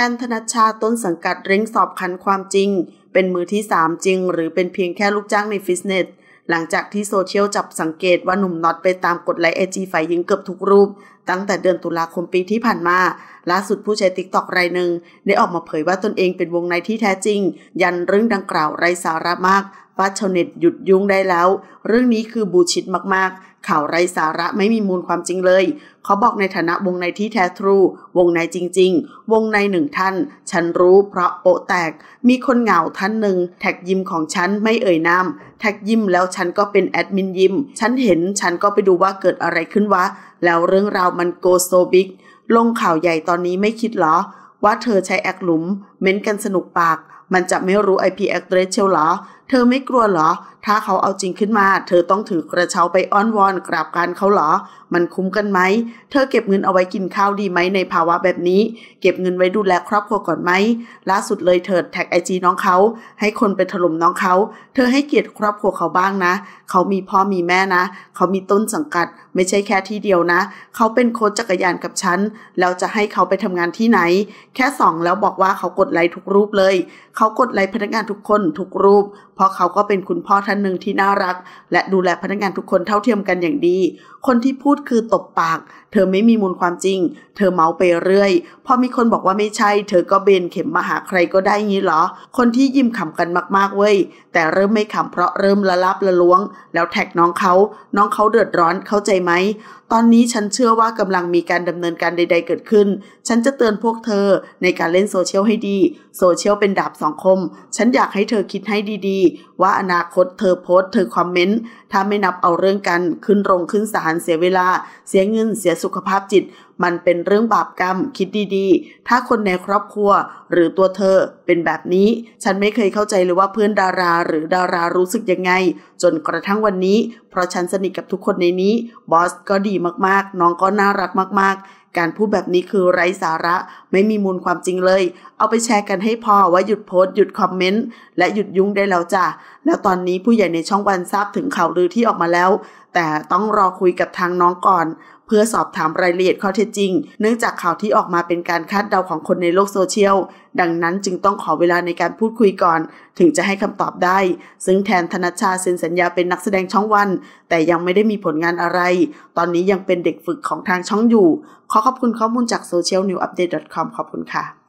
แนธนชาต้นสังกัดเร่งสอบคันความจริง เป็นมือที่สามจริงหรือเป็นเพียงแค่ลูกจ้างในฟิตเนส หลังจากที่โซเชียลจับสังเกตว่าหนุ่มน็อตไปตามกดไลค์ไอจีฝ่ายหญิงเกือบทุกรูป ตั้งแต่เดือนตุลาคมปีที่ผ่านมา ล่าสุดผู้ใช้ติ๊กต็อกรายหนึ่งได้ออกมาเผยว่าตนเองเป็นวงในที่แท้จริง ยันเรื่องดังกล่าวไร้สาระมาก ว่าชาวเน็ตหยุดยุ่งได้แล้ว เรื่องนี้คือบูชิดมากๆข่าวไร้สาระไม่มีมูลความจริงเลย เขาบอกในฐานะวงในที่แท้ทรู วงในจริงๆ วงในหนึ่งท่าน ฉันรู้เพราะโปะแตก มีคนเหงาท่านหนึ่งแท็กยิมของฉันไม่เอ่ยนามแท็กยิมแล้วฉันก็เป็นแอดมินยิมฉันเห็นฉันก็ไปดูว่าเกิดอะไรขึ้นวะ แล้วเรื่องราวมันโกโซบิกลงข่าวใหญ่ตอนนี้ไม่คิดหรอ ว่าเธอใช้แอคหลุม เม้นกันสนุกปากมันจะไม่รู้ IP address เชียวหรอเธอไม่กลัวเหรอ ถ้าเขาเอาจริงขึ้นมา เธอต้องถือกระเช้าไปอ้อนวอน กราบการเขาเหรอ มันคุ้มกันไหม เธอเก็บเงินเอาไว้กินข้าวดีไหมในภาวะแบบนี้ เก็บเงินไว้ดูแลครอบครัวก่อนไหมล่าสุดเลยเธอแท็กไอจีน้องเขา ให้คนไปถล่มน้องเขา เธอให้เกียรติครอบครัวเขาบ้างนะ เขามีพ่อมีแม่นะ เขามีต้นสังกัด ไม่ใช่แค่ที่เดียวนะ เขาเป็นโค้ชจักรยานกับฉัน แล้วจะให้เขาไปทำงานที่ไหน แค่สองแล้วบอกว่าเขากดไลค์ทุกรูปเลย เขากดไลค์พนักงานทุกคนทุกรูปพราะเขาก็เป็นคุณพ่อท่านหนึ่งที่น่ารักและดูแลพนักงานทุกคนเท่าเทียมกันอย่างดี คนที่พูดคือตบปาก เธอไม่มีมูลความจริง เธอเมาไปเรื่อยพอมีคนบอกว่าไม่ใช่ เธอก็เบนเข็มมาหาใครก็ได้งี้เหรอ คนที่ยิ้มขำกันมากๆเว้ย แต่เริ่มไม่ขำเพราะเริ่มละลับละล้วง แล้วแท็กน้องเขาน้องเขาเดือดร้อนเข้าใจไหมตอนนี้ฉันเชื่อว่ากำลังมีการดำเนินการใด ๆ เกิดขึ้น ฉันจะเตือนพวกเธอในการเล่นโซเชียลให้ดีโซเชียลเป็นดาบสองคมฉันอยากให้เธอคิดให้ดี ๆว่าอนาคตเธอโพสเธอคอมเมนต์ถ้าไม่นับเอาเรื่องกันขึ้นโรง ขึ้นศาลเสียเวลา เสียเงินเสียสุขภาพจิต มันเป็นเรื่องบาปกรรมคิดดีๆ ถ้าคนในครอบครัวหรือตัวเธอเป็นแบบนี้ ฉันไม่เคยเข้าใจเลยว่าเพื่อนดาราหรือดารารู้สึกยังไง จนกระทั่งวันนี้ เพราะฉันสนิทกับทุกคนในนี้ บอสก็ดีมากๆ น้องก็น่ารักมากๆ การพูดแบบนี้คือไร้สาระไม่มีมูลความจริงเลย เอาไปแชร์กันให้พอ ว่าหยุดโพสต์หยุดคอมเมนต์ และหยุดยุ่งได้แล้วจ้ะ แล้วตอนนี้ผู้ใหญ่ในช่องวันทราบถึงข่าวลือที่ออกมาแล้ว แต่ต้องรอคุยกับทางน้องก่อน เพื่อสอบถามรายละเอียดข้อเท็จจริง เนื่องจากข่าวที่ออกมาเป็นการคาดเดาของคนในโลกโซเชียล ดังนั้นจึงต้องขอเวลาในการพูดคุยก่อน ถึงจะให้คำตอบได้ ซึ่งแทนธนชาเซ็นสัญญาเป็นนักแสดงช่องวัน แต่ยังไม่ได้มีผลงานอะไร ตอนนี้ยังเป็นเด็กฝึกของทางช่องอยู่ขอขอบคุณข้อมูลจากโซเชียลนิวอัปเด c o m .com ขอบคุณค่ะ